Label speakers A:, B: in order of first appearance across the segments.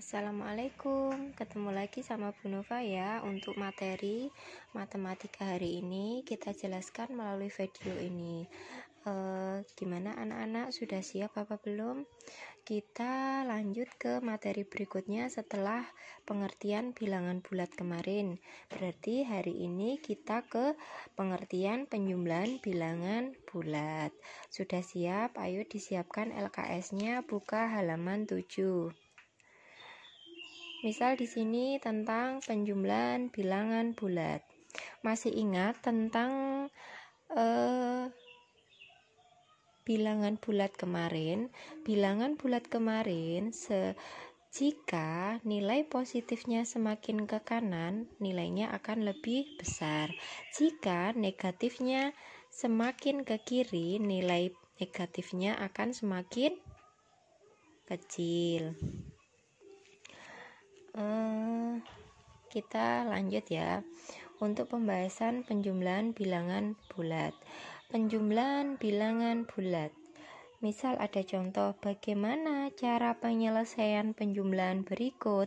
A: Assalamualaikum, ketemu lagi sama Bu Nova ya Untuk materi matematika hari ini kita jelaskan melalui video ini e, Gimana anak-anak, sudah siap apa belum? Kita lanjut ke materi berikutnya setelah pengertian bilangan bulat kemarin Berarti hari ini kita ke pengertian penjumlahan bilangan bulat Sudah siap? Ayo disiapkan LKS-nya, buka halaman 7 Misal di sini tentang penjumlahan bilangan bulat. Masih ingat tentang eh, bilangan bulat kemarin? Bilangan bulat kemarin se jika nilai positifnya semakin ke kanan, nilainya akan lebih besar. Jika negatifnya semakin ke kiri, nilai negatifnya akan semakin kecil. Eh, kita lanjut ya untuk pembahasan penjumlahan bilangan bulat. Penjumlahan bilangan bulat. Misal ada contoh bagaimana cara penyelesaian penjumlahan berikut.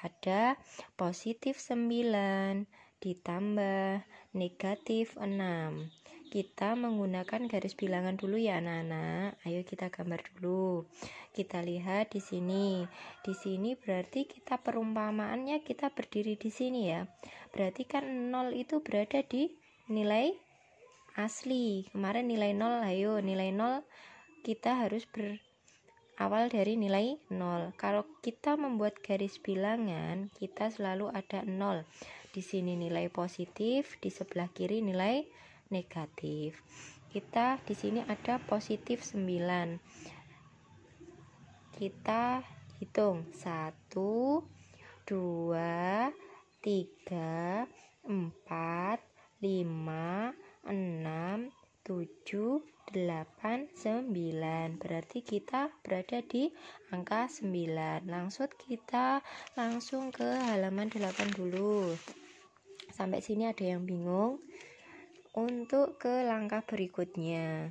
A: Ada positif 9 ditambah negatif 6 kita menggunakan garis bilangan dulu ya anak-anak. Ayo kita gambar dulu. Kita lihat di sini. Di sini berarti kita perumpamaannya kita berdiri di sini ya. Berarti kan 0 itu berada di nilai asli. Kemarin nilai 0, ayo nilai 0 kita harus ber awal dari nilai 0. Kalau kita membuat garis bilangan, kita selalu ada 0. Di sini nilai positif, di sebelah kiri nilai negatif. Kita di sini ada positif 9. Kita hitung 1 2 3 4 5 6 7 8 9 berarti kita berada di angka 9 langsung kita langsung ke halaman 8 dulu sampai sini ada yang bingung untuk ke langkah berikutnya.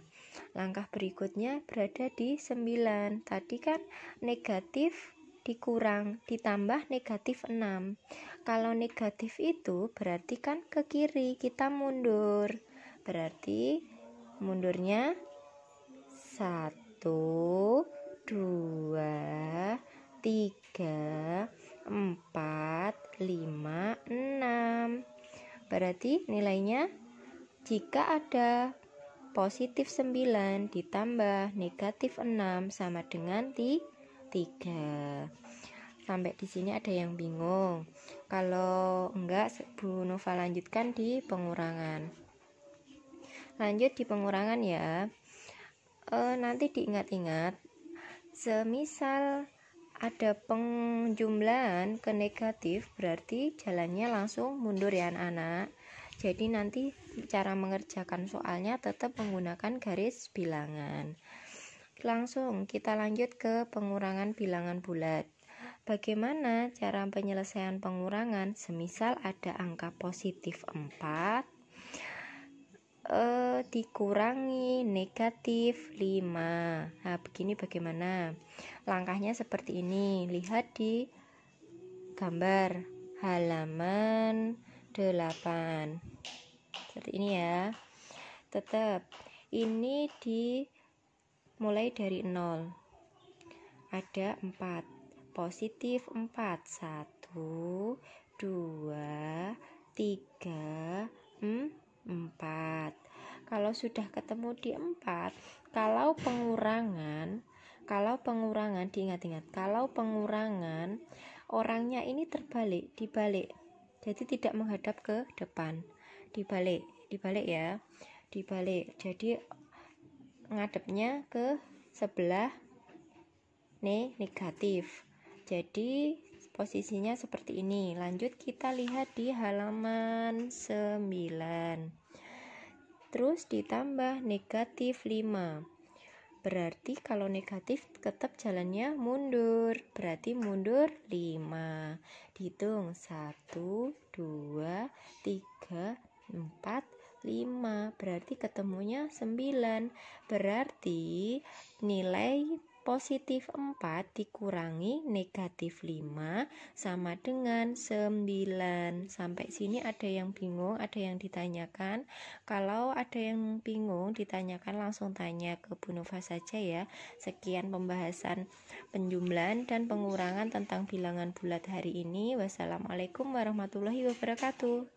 A: Langkah berikutnya berada di 9. Tadi kan negatif dikurang ditambah negatif 6 kalau negatif itu berarti kan ke kiri kita mundur berarti mundurnya 1 2 3 4 5 6 berarti nilainya jika ada positif 9 ditambah negatif 6 sama dengan 3. Sampai di sini ada yang bingung. Kalau enggak, Bu Nova lanjutkan di pengurangan. Lanjut di pengurangan ya. E, nanti diingat-ingat. Semisal ada penjumlahan ke negatif, berarti jalannya langsung mundur ya anak-anak. Jadi nanti cara mengerjakan soalnya tetap menggunakan garis bilangan. Langsung kita lanjut ke pengurangan bilangan bulat. Bagaimana cara penyelesaian pengurangan? Semisal ada angka positif 4 eh, dikurangi negatif 5 Nah begini bagaimana Langkahnya seperti ini Lihat di gambar halaman 8 seperti ini ya tetap ini dimulai dari nol. ada empat positif empat, satu, dua, tiga, empat. kalau sudah ketemu di empat, kalau pengurangan kalau pengurangan diingat-ingat kalau pengurangan orangnya ini terbalik dibalik jadi tidak menghadap ke depan dibalik dibalik ya dibalik jadi menghadapnya ke sebelah nih negatif jadi posisinya seperti ini lanjut kita lihat di halaman 9 terus ditambah negatif 5 Berarti kalau negatif tetap jalannya mundur. Berarti mundur 5. Dihitung 1 2 3 4 5 berarti ketemunya 9 berarti nilai Positif 4 dikurangi negatif 5 sama dengan 9. Sampai sini ada yang bingung, ada yang ditanyakan. Kalau ada yang bingung, ditanyakan langsung tanya ke Bu Nova saja ya. Sekian pembahasan penjumlahan dan pengurangan tentang bilangan bulat hari ini. Wassalamualaikum warahmatullahi wabarakatuh.